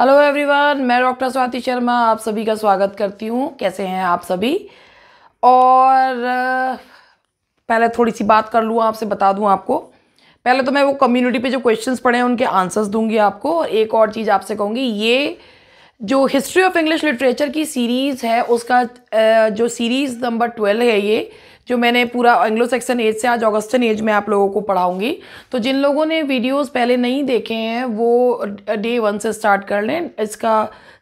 Hello everyone मैं doctor Swati Sharma आप सभी का स्वागत करती हूँ कैसे हैं आप सभी और पहले थोड़ी सी बात कर लूँ आपसे बता दूँ आपको पहले तो मैं वो कम्युनिटी पे जो क्वेश्चंस पड़े हैं उनके आंसर्स दूंगी आपको और एक और चीज़ आपसे कहूँगी ये जो हिस्ट्री ऑफ इंग्लिश लिटरेचर की सीरीज़ है उसका जो सीरीज़ नंबर ट्वेल्व है ये जो मैंने पूरा एंग्लो सेक्सन एज से आज ऑगस्टन एज में आप लोगों को पढ़ाऊँगी तो जिन लोगों ने वीडियोज़ पहले नहीं देखे हैं वो डे वन से स्टार्ट कर लें इसका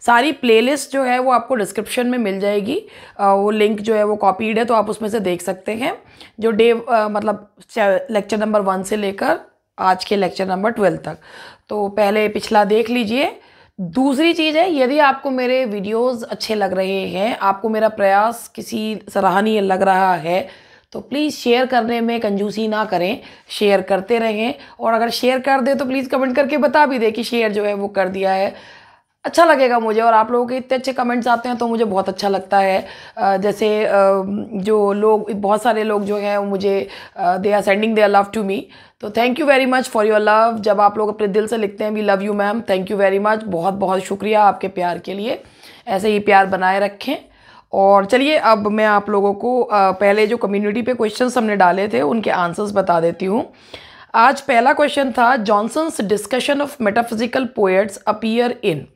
सारी प्लेलिस्ट जो है वो आपको डिस्क्रिप्शन में मिल जाएगी वो लिंक जो है वो कॉपीड है तो आप उसमें से देख सकते हैं जो डे मतलब लेक्चर नंबर वन से लेकर आज के लेक्चर नंबर ट्वेल्व तक तो पहले पिछला देख लीजिए दूसरी चीज़ है यदि आपको मेरे वीडियोस अच्छे लग रहे हैं आपको मेरा प्रयास किसी सराहनीय लग रहा है तो प्लीज़ शेयर करने में कंजूसी ना करें शेयर करते रहें और अगर शेयर कर दे तो प्लीज़ कमेंट करके बता भी दे कि शेयर जो है वो कर दिया है अच्छा लगेगा मुझे और आप लोगों के इतने अच्छे कमेंट्स आते हैं तो मुझे बहुत अच्छा लगता है जैसे जो लोग बहुत सारे लोग जो हैं वो मुझे they are sending their love to me तो thank you very much for your love जब आप लोग अपने दिल से लिखते हैं we love you ma'am thank you very much बहुत बहुत शुक्रिया आपके प्यार के लिए ऐसे ही प्यार बनाए रखें और चलिए अब मैं आप लोगों को पहले जो कम्युनिटी पे क्वेश्चन हमने डाले थे उनके आंसर्स बता देती हूँ आज पहला क्वेश्चन था Johnson's discussion of metaphysical poets appear in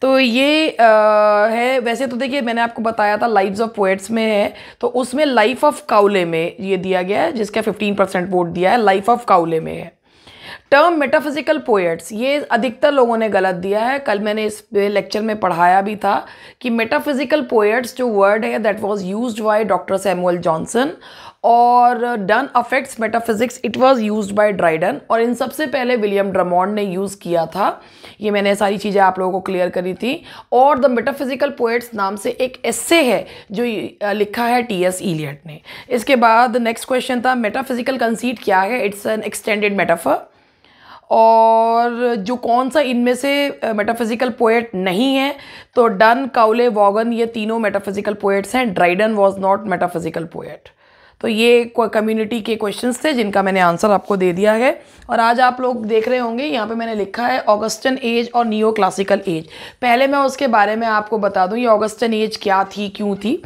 तो ये आ, है वैसे तो देखिए मैंने आपको बताया था लाइव्स ऑफ पोएट्स में है तो उसमें लाइफ ऑफ काउले में ये दिया गया है जिसका फिफ्टीन परसेंट वोट दिया है लाइफ ऑफ काउले में है टर्म मेटाफिजिकल पोएट्स ये अधिकतर लोगों ने गलत दिया है कल मैंने इस लेक्चर में पढ़ाया भी था कि मेटाफिजिकल पोएट्स जो वर्ड है that was used by doctor Samuel Johnson और Donne affects metaphysics it was used by Dryden और इन सबसे पहले विलियम ड्रमॉन्ड ने यूज़ किया था ये मैंने सारी चीज़ें आप लोगों को क्लियर करी थी और द मेटाफिजिकल पोएट्स नाम से एक एस्से है जो लिखा है टी एस इलियट ने इसके बाद नेक्स्ट क्वेश्चन था मेटाफिजिकल कंसीट क्या है इट्स एन एक्सटेंडेड मेटाफर और जो कौन सा इनमें से मेटाफिज़िकल पोएट नहीं है तो डन काउले वॉगन ये तीनों मेटाफिज़िकल पोएट्स हैं Dryden was not metaphysical poet तो ये कम्युनिटी के क्वेश्चन थे जिनका मैंने आंसर आपको दे दिया है और आज आप लोग देख रहे होंगे यहाँ पे मैंने लिखा है ऑगस्टन एज और नियो क्लासिकल एज पहले मैं उसके बारे में आपको बता दूँ ये ऑगस्टन एज क्या थी क्यों थी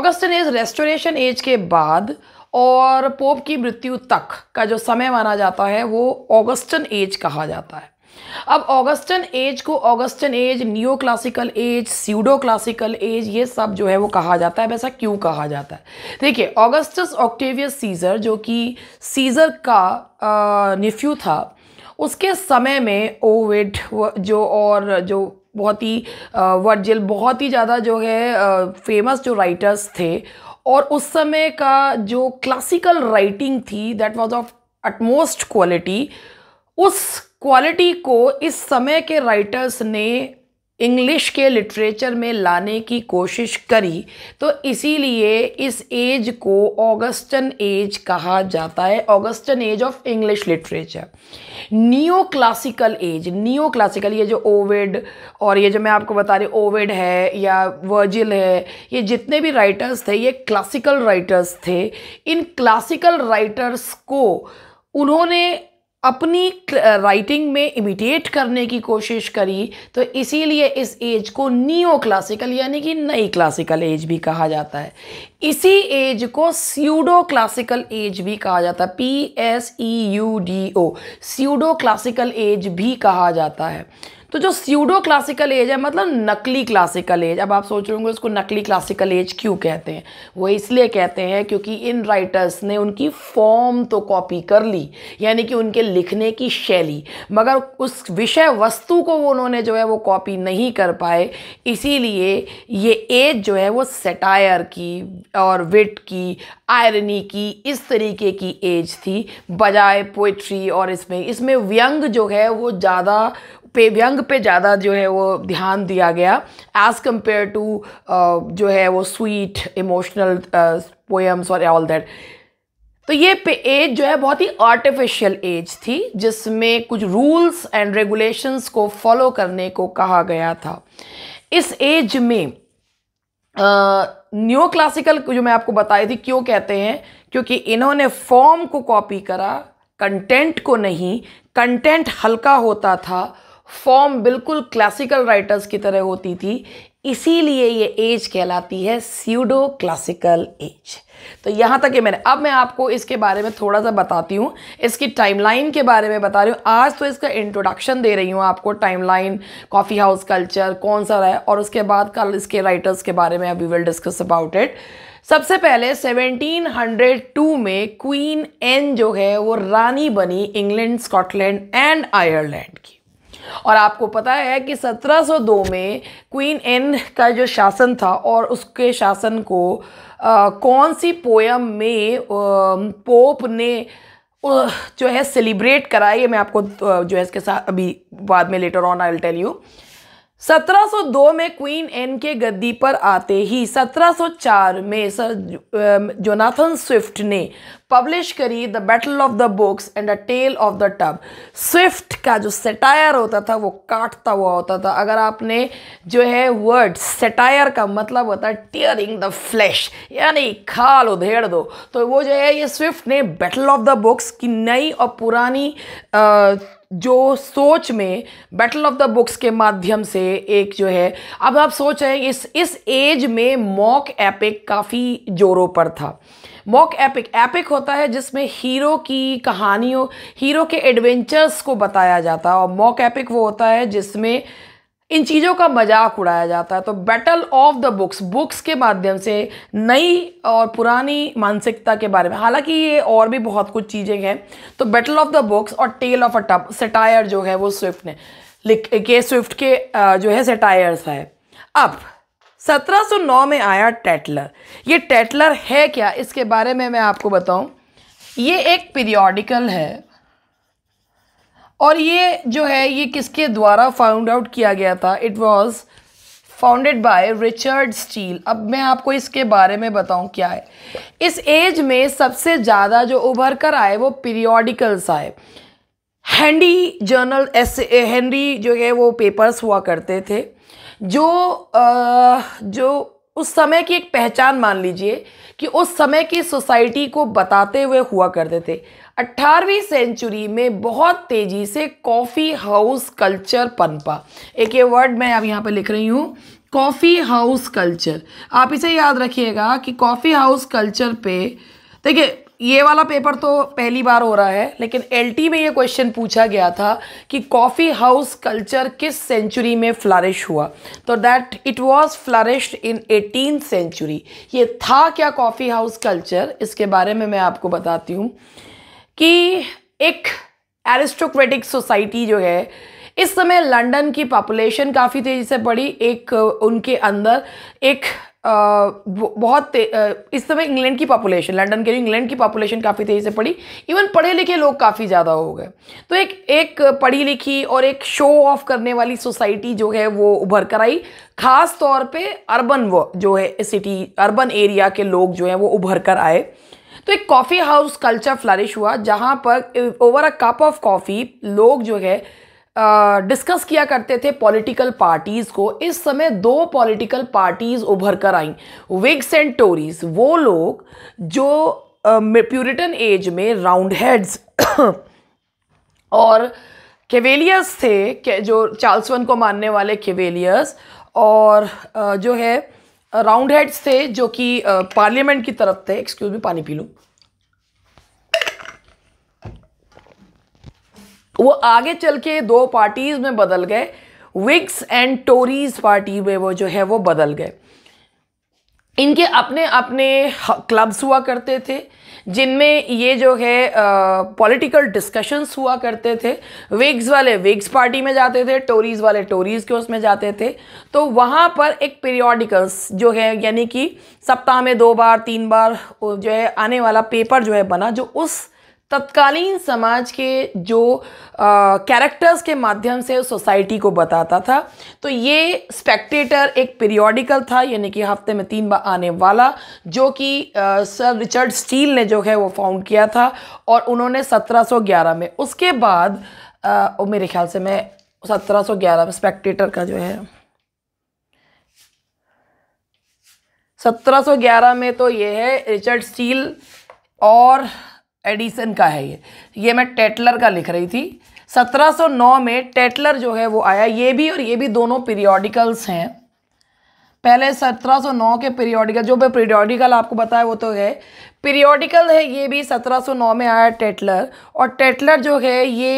ऑगस्टन एज रेस्टोरेशन एज के बाद और पोप की मृत्यु तक का जो समय माना जाता है वो ऑगस्टन एज कहा जाता है अब ऑगस्टन एज को Augustan age new classical age pseudo classical age ये सब जो है वो कहा जाता है वैसा क्यों कहा जाता है देखिए ऑगस्टस ऑक्टेवियस सीज़र जो कि सीज़र का निफ्यू था उसके समय में ओविड जो और जो बहुत ही वर्जिल बहुत ही ज़्यादा जो है फेमस जो राइटर्स थे और उस समय का जो क्लासिकल राइटिंग थी that was of utmost quality उस क्वालिटी को इस समय के राइटर्स ने इंग्लिश के लिटरेचर में लाने की कोशिश करी तो इसीलिए इस एज को ऑगस्टन एज कहा जाता है Augustan age of English literature neo classical age neo classical ये जो ओविड और ये जो मैं आपको बता रही ओविड है या वर्जिल है ये जितने भी राइटर्स थे ये क्लासिकल राइटर्स थे इन क्लासिकल राइटर्स को उन्होंने अपनी राइटिंग में इमिटेट करने की कोशिश करी तो इसीलिए इस एज को नियो क्लासिकल यानी कि नई क्लासिकल एज भी कहा जाता है इसी एज को स्यूडो क्लासिकल एज भी कहा जाता है P S E U D O pseudo classical age भी कहा जाता है तो जो सीडो क्लासिकल एज है मतलब नकली क्लासिकल एज अब आप सोच रहे होंगे उसको नकली क्लासिकल एज क्यों कहते हैं वो इसलिए कहते हैं क्योंकि इन राइटर्स ने उनकी फॉर्म तो कॉपी कर ली यानी कि उनके लिखने की शैली मगर उस विषय वस्तु को उन्होंने जो है वो कॉपी नहीं कर पाए इसीलिए ये एज जो है वो सेटायर की और विट की आयरनी की इस तरीके की एज थी बजाय पोइट्री और इसमें इसमें व्यंग जो है वो ज़्यादा पे व्यंग पे ज़्यादा जो है वो ध्यान दिया गया एज़ कम्पेयर टू जो है वो स्वीट इमोशनल पोएम्स और ऑल दैट तो ये एज जो है बहुत ही आर्टिफिशियल एज थी जिसमें कुछ रूल्स एंड रेगुलेशंस को फॉलो करने को कहा गया था इस एज में न्यू क्लासिकल जो मैं आपको बताई थी क्यों कहते हैं क्योंकि इन्होंने फॉर्म को कॉपी करा कंटेंट को नहीं कंटेंट हल्का होता था फॉर्म बिल्कुल क्लासिकल राइटर्स की तरह होती थी इसीलिए ये एज कहलाती है सीडो क्लासिकल एज तो यहाँ तक ये मैंने अब मैं आपको इसके बारे में थोड़ा सा बताती हूँ इसकी टाइमलाइन के बारे में बता रही हूँ आज तो इसका इंट्रोडक्शन दे रही हूँ आपको टाइमलाइन कॉफ़ी हाउस कल्चर कौन सा रहा है और उसके बाद कल इसके राइटर्स के बारे में we will discuss about it सबसे पहले 1702 में क्वीन एन जो है वो रानी बनी इंग्लैंड स्कॉटलैंड एंड आयरलैंड की और आपको पता है कि 1702 में क्वीन एन का जो शासन था और उसके शासन को आ, कौन सी पोयम में पोप ने जो है सेलिब्रेट कराई मैं आपको जो है इसके साथ अभी बाद में later on I will tell you 1702 में क्वीन एन के गद्दी पर आते ही 1704 में सर जोनाथन स्विफ्ट ने पब्लिश करी the battle of the books and a tale of the tub Swift का जो सेटायर होता था वो काटता हुआ होता था अगर आपने जो है वर्ड सेटायर का मतलब होता है टियरिंग द फ्लैश यानी खाल उधेड़ दो तो वो जो है ये स्विफ्ट ने बैटल ऑफ द बुक्स की नई और पुरानी आ, जो सोच में बैटल ऑफ द बुक्स के माध्यम से एक जो है अब आप सोच रहे हैं इस इस एज में मॉक एपिक काफ़ी जोरों पर था मॉक एपिक एपिक होता है जिसमें हीरो की कहानियों हीरो के एडवेंचर्स को बताया जाता है और मॉक एपिक वो होता है जिसमें इन चीज़ों का मजाक उड़ाया जाता है तो battle of the books books के माध्यम से नई और पुरानी मानसिकता के बारे में हालांकि ये और भी बहुत कुछ चीज़ें हैं तो बैटल ऑफ द बुक्स और tale of a tub satire जो है वो स्विफ्ट ने लिख के स्विफ्ट के जो है सेटायर्स है अब 1709 में आया टेटलर ये टेटलर है क्या इसके बारे में मैं आपको बताऊं ये एक पीरियोडिकल है और ये जो है ये किसके द्वारा फाउंड आउट किया गया था it was founded by Richard Steele अब मैं आपको इसके बारे में बताऊं क्या है इस एज में सबसे ज़्यादा जो उभर कर आए वो पीरियोडिकल्स आए हैंडी जर्नल ऐसे हैंडी जो है वो पेपर्स हुआ करते थे जो आ, जो उस समय की एक पहचान मान लीजिए कि उस समय की सोसाइटी को बताते हुए हुआ करते थे 18वीं सेंचुरी में बहुत तेज़ी से कॉफ़ी हाउस कल्चर पनपा एक ये वर्ड मैं अब यहाँ पर लिख रही हूँ कॉफ़ी हाउस कल्चर आप इसे याद रखिएगा कि कॉफ़ी हाउस कल्चर पे देखिए ये वाला पेपर तो पहली बार हो रहा है लेकिन एलटी में ये क्वेश्चन पूछा गया था कि कॉफ़ी हाउस कल्चर किस सेंचुरी में फ्लारिश हुआ तो that it was flourish in eighteen century ये था क्या कॉफ़ी हाउस कल्चर इसके बारे में मैं आपको बताती हूँ कि एक एरिस्टोक्रेटिक सोसाइटी जो है इस समय लंदन की पॉपुलेशन काफ़ी तेज़ी से बढ़ी एक उनके अंदर एक बहुत इस समय इंग्लैंड की पॉपुलेशन लंदन के लिए इंग्लैंड की पॉपुलेशन काफ़ी तेज़ी से पड़ी इवन पढ़े लिखे लोग काफ़ी ज़्यादा हो गए तो एक एक पढ़ी लिखी और एक शो ऑफ करने वाली सोसाइटी जो है वो उभर कर आई ख़ास तौर पे अर्बन वो जो है सिटी अर्बन एरिया के लोग जो हैं वो उभर कर आए तो एक कॉफ़ी हाउस कल्चर फ्लरिश हुआ जहाँ पर over a cup of coffee लोग जो है डिस्कस किया करते थे पॉलिटिकल पार्टीज़ को इस समय दो पॉलिटिकल पार्टीज़ उभर कर आई विग्स एंड टोरीज वो लोग जो प्यूरिटन एज में राउंड हेड्स और केवेलियस थे जो चार्ल्स वन को मानने वाले केवेलियर्स और जो है राउंड हेड्स थे जो कि पार्लियामेंट की तरफ थे एक्सक्यूज मी पानी पी लूँ वो आगे चल के दो पार्टीज़ में बदल गए विग्स एंड टोरीज पार्टी में वो जो है वो बदल गए इनके अपने अपने क्लब्स हुआ करते थे जिनमें ये जो है पॉलिटिकल डिस्कशंस हुआ करते थे विग्स वाले विग्स पार्टी में जाते थे टोरीज़ वाले टोरीज़ के उसमें जाते थे तो वहाँ पर एक पीरियोडिकल्स जो है यानी कि सप्ताह में दो बार तीन बार जो है आने वाला पेपर जो है बना जो उस तत्कालीन समाज के जो कैरेक्टर्स के माध्यम से सोसाइटी को बताता था तो ये स्पेक्टेटर एक पीरियोडिकल था यानी कि हफ्ते में तीन बार आने वाला जो कि सर रिचर्ड स्टील ने जो है वो फाउंड किया था और उन्होंने 1711 में उसके बाद आ, मेरे ख्याल से मैं 1711 में स्पेक्टेटर का जो है 1711 में तो ये है रिचर्ड स्टील और एडिसन का है ये ये मैं टेटलर का लिख रही थी 1709 में टेटलर जो है वो आया ये भी और ये भी दोनों पीरियोडिकल्स हैं पहले 1709 के पीरियोडिकल जो भी पीरियोडिकल आपको बताया वो तो है पीरियोडिकल है ये भी 1709 में आया टेटलर और टेटलर जो है ये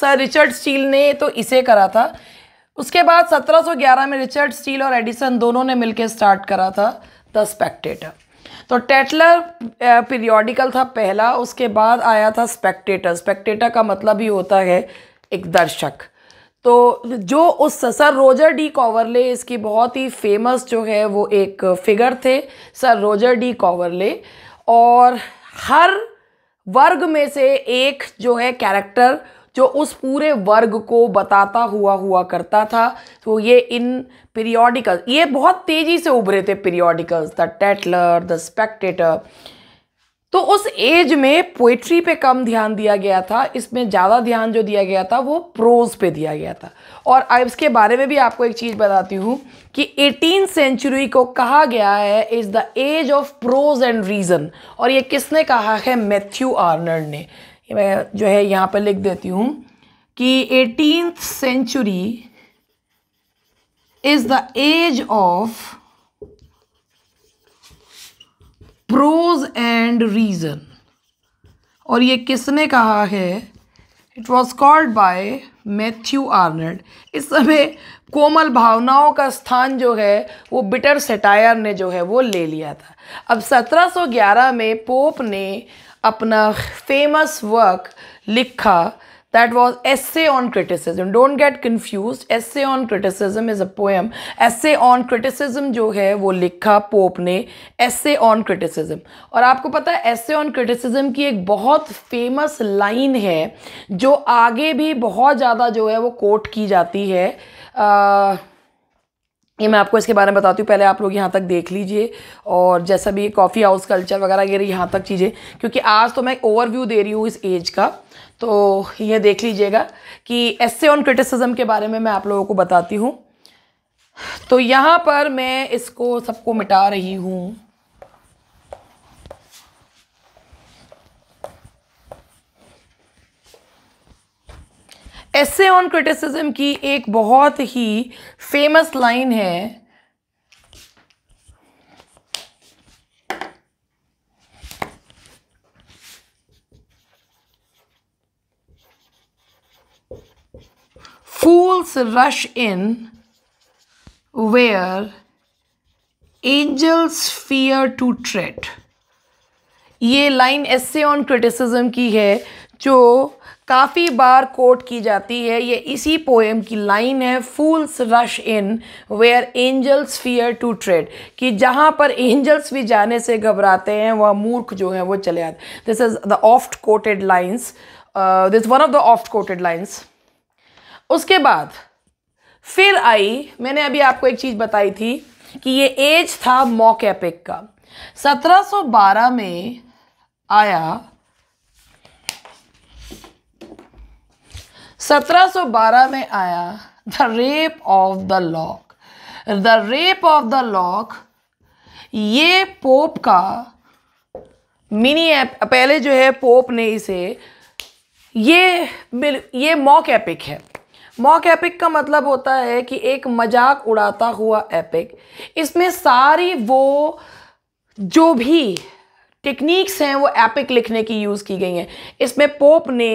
सर रिचर्ड स्टील ने तो इसे करा था उसके बाद 1711 में रिचर्ड स्टील और एडिसन दोनों ने मिलकर स्टार्ट करा था द स्पेक्टेटर तो टेटलर पीरियोडिकल था पहला उसके बाद आया था स्पेक्टेटर स्पेक्टेटर का मतलब ही होता है एक दर्शक तो जो उस सर रोजर डी कॉवरले इसकी बहुत ही फेमस जो है वो एक फिगर थे सर रोजर डी कॉवरले और हर वर्ग में से एक जो है कैरेक्टर जो उस पूरे वर्ग को बताता हुआ हुआ करता था तो ये इन पीरियोडिकल ये बहुत तेज़ी से उभरे थे periodicals the Tatler the Spectator तो उस एज में पोइट्री पे कम ध्यान दिया गया था इसमें ज़्यादा ध्यान जो दिया गया था वो प्रोज पे दिया गया था और इसके बारे में भी आपको एक चीज़ बताती हूँ कि एटीन सेंचुरी को कहा गया है is the age of prose and reason और ये किसने कहा है मैथ्यू आर्नर ने मैं जो है यहाँ पर लिख देती हूँ कि eighteen century is the age of prose and reason और ये किसने कहा है it was called by Matthew Arnold इस समय कोमल भावनाओं का स्थान जो है वो बिटर सेटायर ने जो है वो ले लिया था अब 1711 में पोप ने अपना फेमस वर्क लिखा that was essay on criticism don't get confuse essay on criticism is a poem essay on criticism जो है वो लिखा पोप ने एस एन क्रिटिसिज्म और आपको पता है एस एन क्रिटिसिजम की एक बहुत फेमस लाइन है जो आगे भी बहुत ज़्यादा जो है वो कोट की जाती है uh, ये मैं आपको इसके बारे में बताती हूँ पहले आप लोग यहाँ तक देख लीजिए और जैसा भी कॉफ़ी हाउस कल्चर वगैरह ये यहाँ तक चीज़ें क्योंकि आज तो मैं ओवरव्यू दे रही हूँ इस एज का तो ये देख लीजिएगा कि एस्से ऑन क्रिटिसिज्म के बारे में मैं आप लोगों को बताती हूँ तो यहाँ पर मैं इसको सबको मिटा रही हूँ एसे ऑन क्रिटिसिज्म की एक बहुत ही फेमस लाइन है fools rush in where angels fear to tread ये लाइन एस्से ऑन क्रिटिसिज्म की है जो काफ़ी बार कोट की जाती है ये इसी पोएम की लाइन है fools rush in where angels fear to tread कि जहाँ पर एंजल्स भी जाने से घबराते हैं वह मूर्ख जो है वो चले आते this is the oft quoted lines this one of the oft quoted lines उसके बाद फिर आई मैंने अभी आपको एक चीज़ बताई थी कि ये एज था मॉक एपिक का 1712 में आया 1712 में आया the rape of the lock the rape of the lock ये पोप का मिनी एप पहले जो है पोप ने इसे ये ये मॉक एपिक है मॉक एपिक का मतलब होता है कि एक मजाक उड़ाता हुआ एपिक इसमें सारी वो जो भी टेक्निक्स हैं वो एपिक लिखने की यूज़ की गई हैं इसमें पोप ने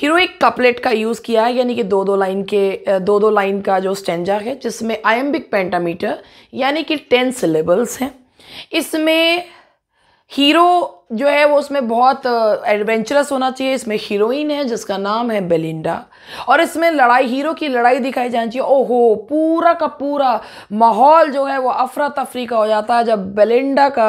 हीरोइक कपलेट का यूज़ किया है यानी कि दो दो लाइन के दो दो लाइन का जो स्टेंजा है जिसमें आयम्बिक पेंटामीटर यानी कि टेन सिलेबल्स हैं इसमें हीरो जो है वो उसमें बहुत एडवेंचरस होना चाहिए इसमें हीरोइन है जिसका नाम है बेलिंडा और इसमें लड़ाई हीरो की लड़ाई दिखाई जानी चाहिए ओहो पूरा का पूरा माहौल जो है वो अफरा तफरी का हो जाता है जब बेलिंडा का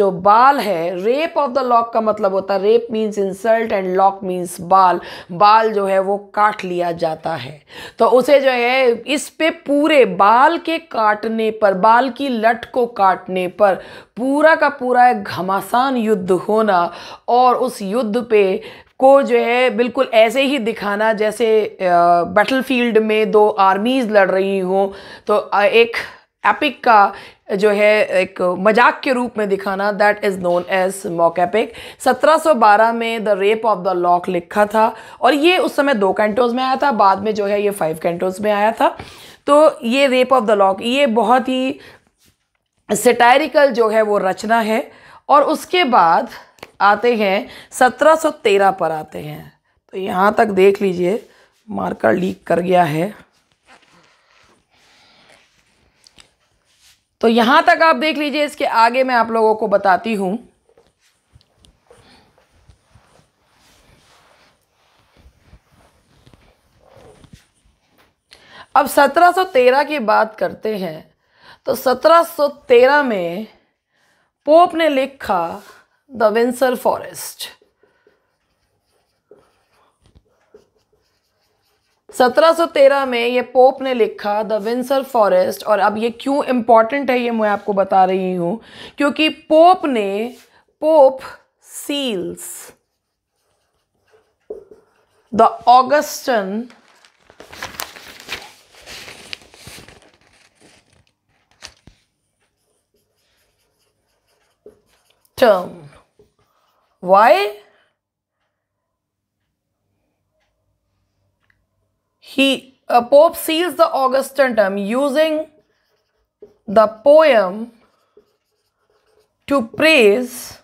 जो बाल है रेप ऑफ द लॉक का मतलब होता है rape means insult and lock means बाल बाल जो है वो काट लिया जाता है तो उसे जो है इस पे पूरे बाल के काटने पर बाल की लट को काटने पर पूरा का पूरा एक घमासान युद्ध होना और उस युद्ध पे को जो है बिल्कुल ऐसे ही दिखाना जैसे बैटल फील्ड में दो आर्मीज़ लड़ रही हों तो एक एपिक का जो है एक मजाक के रूप में दिखाना that is known as mock epic 1712 में the rape of the lock लिखा था और ये उस समय दो कैंटोज में आया था बाद में जो है ये फाइव कैंटोज में आया था तो ये रेप ऑफ द लॉक ये बहुत ही सेटायरिकल जो है वो रचना है और उसके बाद आते हैं 1713 पर आते हैं तो यहाँ तक देख लीजिए मार्कर लीक कर गया है तो यहाँ तक आप देख लीजिए इसके आगे मैं आप लोगों को बताती हूँ अब 1713 की बात करते हैं तो 1713 में पोप ने लिखा द विंसर फॉरेस्ट 1713 में ये पोप ने लिखा द विंसर फॉरेस्ट और अब ये क्यों इम्पॉर्टेंट है ये मैं आपको बता रही हूँ क्योंकि पोप ने Pope seals the Augustan term. Why? He, a pope seals the Augustan term using the poem to praise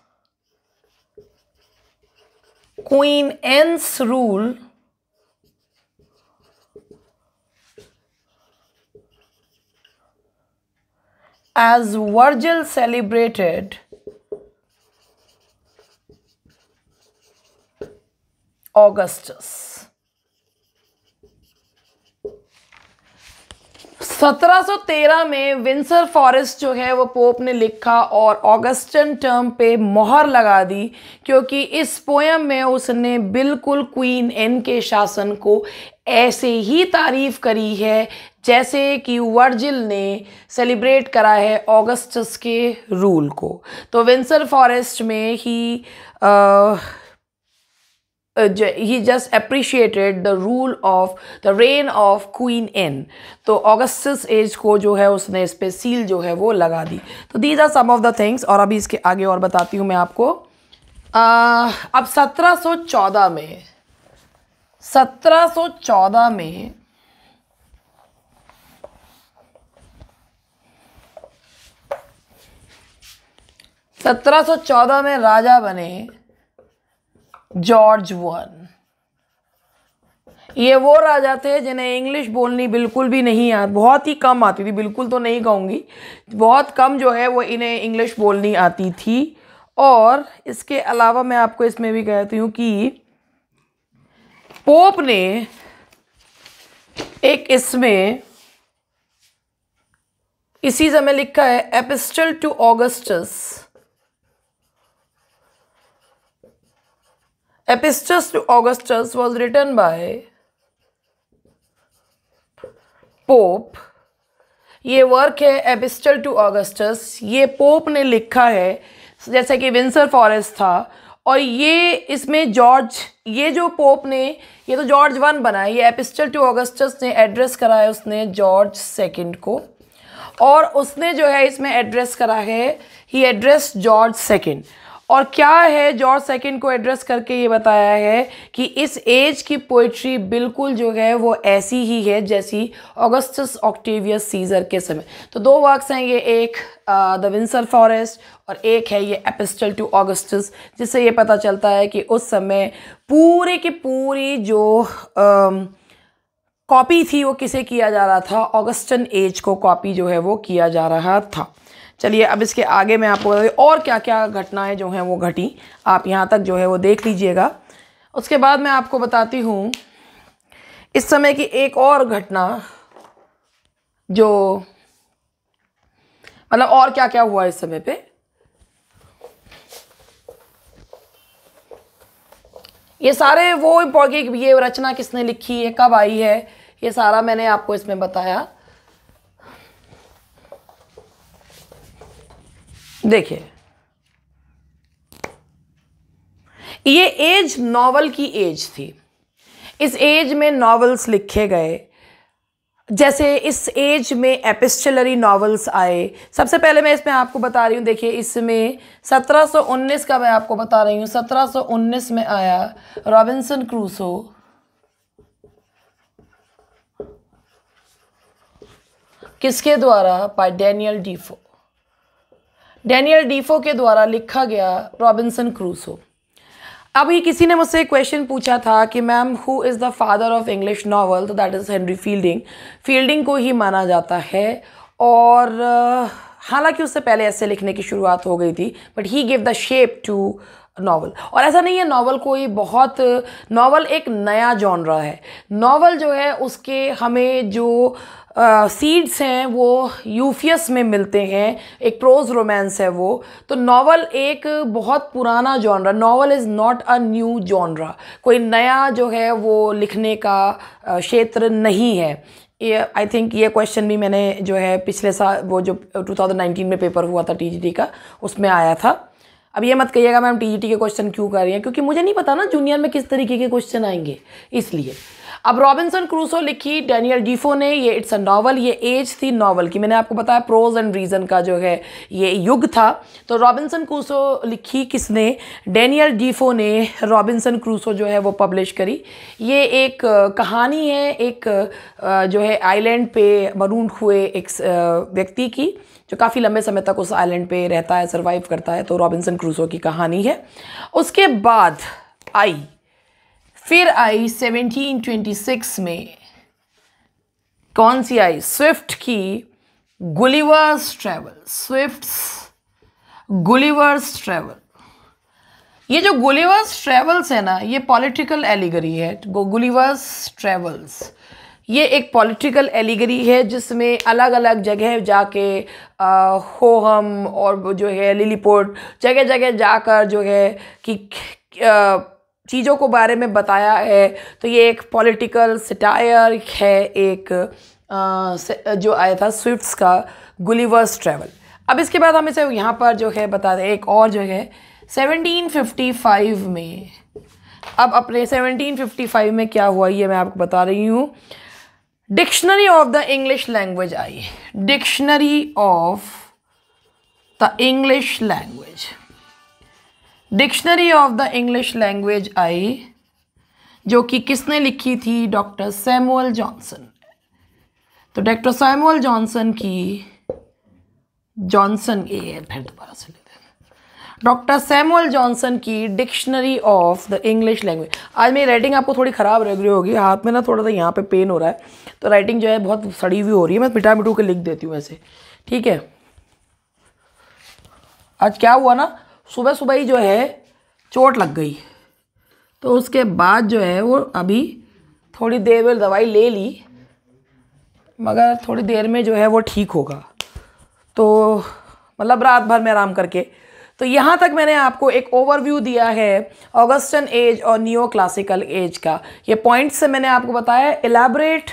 Queen Anne's rule as Virgil celebrated Augustus 1713 में विंसर फॉरेस्ट जो है वो पोप ने लिखा और ऑगस्टन टर्म पे मोहर लगा दी क्योंकि इस पोयम में उसने बिल्कुल क्वीन एन के शासन को ऐसे ही तारीफ करी है जैसे कि वर्जिल ने सेलिब्रेट करा है ऑगस्टस के रूल को तो विंसर फॉरेस्ट में ही uh, he just appreciated the rule of the reign of Queen Anne in तो ऑगस्ट एज को जो है उसने इस पर सील जो है वो लगा दी तो these are some of the things और अभी इसके आगे और बताती हूँ मैं आपको uh, अब 1714 में 1714 में सत्रह सौ चौदह में राजा बने जॉर्ज वन ये वो राजा थे जिन्हें इंग्लिश बोलनी बिल्कुल भी नहीं आती बहुत ही कम आती थी बिल्कुल तो नहीं कहूँगी बहुत कम जो है वो इन्हें इंग्लिश बोलनी आती थी और इसके अलावा मैं आपको इसमें भी कहती हूँ कि पोप ने एक इसमें इसी समय लिखा है epistle to Augustus Epistles to Augustus was written by Pope ये वर्क है एपिस्टल टू ऑगस्टस ये पोप ने लिखा है जैसे कि विंसर फॉरेस्ट था और ये इसमें जॉर्ज ये जो पोप ने ये तो जॉर्ज वन बना है ये एपिस्टल टू ऑगस्टस ने एड्रेस करा है उसने जॉर्ज सेकंड को और उसने जो है इसमें एड्रेस करा है ही एड्रेस जॉर्ज सेकंड और क्या है जॉर्ज सेकेंड को एड्रेस करके ये बताया है कि इस एज की पोइट्री बिल्कुल जो है वो ऐसी ही है जैसी ऑगस्टस ऑक्टेवियस सीजर के समय तो दो वर्क्स हैं ये एक द विंसर फॉरेस्ट और एक है ये एपिस्टल टू ऑगस्टस जिससे ये पता चलता है कि उस समय पूरे की पूरी जो uh, um, कॉपी थी वो किसे किया जा रहा था ऑगस्टन एज को कॉपी जो है वो किया जा रहा था चलिए अब इसके आगे मैं आपको बता और क्या क्या घटनाएं जो हैं वो घटी आप यहाँ तक जो है वो देख लीजिएगा उसके बाद मैं आपको बताती हूँ इस समय की एक और घटना जो मतलब और क्या क्या हुआ इस समय पे ये सारे वो ये रचना किसने लिखी है कब आई है ये सारा मैंने आपको इसमें बताया देखिए ये एज नॉवल की एज थी इस एज में नॉवल्स लिखे गए जैसे इस एज में एपिस्टलरी नॉवल्स आए सबसे पहले मैं इसमें आपको बता रही हूँ देखिए इसमें 1719 का मैं आपको बता रही हूँ 1719 में आया रॉबिन्सन क्रूसो किसके द्वारा पाइडेनियल डीफो डैनियल डीफो के द्वारा लिखा गया रॉबिन्सन क्रूसो अभी किसी ने मुझसे क्वेश्चन पूछा था कि ma'am who is the father of English novel तो that is Henry Fielding Fielding को ही माना जाता है और uh, हालांकि उससे पहले ऐसे लिखने की शुरुआत हो गई थी but he give the shape to novel और ऐसा नहीं है नावल कोई बहुत नावल एक नया जॉनरा है नावल जो है उसके हमें जो सीड्स uh, हैं वो यूफियस में मिलते हैं एक प्रोज रोमांस है वो तो नावल एक बहुत पुराना genre novel is not a new genre कोई नया जो है वो लिखने का क्षेत्र नहीं है ये आई थिंक ये क्वेश्चन भी मैंने जो है पिछले साल वो जो 2019 में पेपर हुआ था टीजीटी का उसमें आया था अब ये मत कहिएगा मैम टीजीटी के क्वेश्चन क्यों कर रही हैं क्योंकि मुझे नहीं पता ना जूनियर में किस तरीके के क्वेश्चन आएंगे इसलिए अब रॉबिन्सन क्रूसो लिखी डैनियल डीफो ने ये इट्स अ नावल ये एज थी नावल की मैंने आपको बताया प्रोज एंड रीज़न का जो है ये युग था तो रॉबिन्सन क्रूसो लिखी किसने डैनियल डीफो ने रॉबिन्सन क्रूसो जो है वो पब्लिश करी ये एक कहानी है एक जो है आइलैंड पे मरून हुए एक व्यक्ति की जो काफ़ी लंबे समय तक उस आइलैंड पे रहता है सर्वाइव करता है तो रॉबिन्सन क्रूसो की कहानी है उसके बाद आई फिर आई 1726 में कौन सी आई स्विफ्ट की Gulliver's travel Swift Gulliver's travel ये जो गुलिवर्स ट्रैवल्स है ना ये पॉलिटिकल एलिगरी है गुलिवर्स ट्रैवल्स ये एक पॉलिटिकल एलिगरी है जिसमें अलग अलग जगह जाके होहम और जो है लिलीपोर्ट जगह जगह जाकर जो है कि आ, चीज़ों को बारे में बताया है तो ये एक पॉलिटिकल सटायर है एक आ, जो आया था स्विफ्ट्स का गुलीवर्स ट्रैवल अब इसके बाद हम इसे यहाँ पर जो है बता दें एक और जो है 1755 में अब अपने 1755 में क्या हुआ ये मैं आपको बता रही हूँ dictionary of the English language आई dictionary of the English language dictionary of the English language आई जो कि किसने लिखी थी डॉक्टर सैमुअल जॉनसन तो डॉक्टर सैमुअल जॉनसन की जॉनसन ये है फिर दोबारा से लेते हैं डॉक्टर सैमुअल जॉनसन की dictionary of the English language आज मेरी राइटिंग आपको थोड़ी ख़राब लग रही होगी हाथ में ना थोड़ा सा यहाँ पे पेन हो रहा है तो राइटिंग जो है बहुत सड़ी हुई हो रही है मैं मिटा मिटू के लिख देती हूँ ऐसे ठीक है आज क्या हुआ ना सुबह सुबह ही जो है चोट लग गई तो उसके बाद जो है वो अभी थोड़ी देर में दवाई ले ली मगर थोड़ी देर में जो है वो ठीक होगा तो मतलब रात भर में आराम करके तो यहाँ तक मैंने आपको एक ओवरव्यू दिया है ऑगस्टन एज और न्यू क्लासिकल एज का ये पॉइंट्स से मैंने आपको बताया एलैबोरेट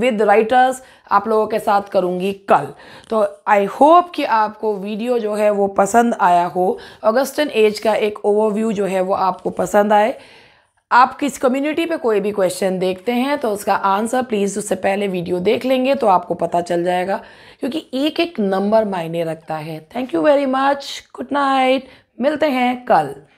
विद राइटर्स आप लोगों के साथ करूँगी कल तो आई होप कि आपको वीडियो जो है वो पसंद आया हो ऑगस्टन एज का एक ओवरव्यू जो है वो आपको पसंद आए आप किस कम्युनिटी पे कोई भी क्वेश्चन देखते हैं तो उसका आंसर प्लीज़ उससे पहले वीडियो देख लेंगे तो आपको पता चल जाएगा क्योंकि एक एक नंबर मायने रखता है thank you very much good night मिलते हैं कल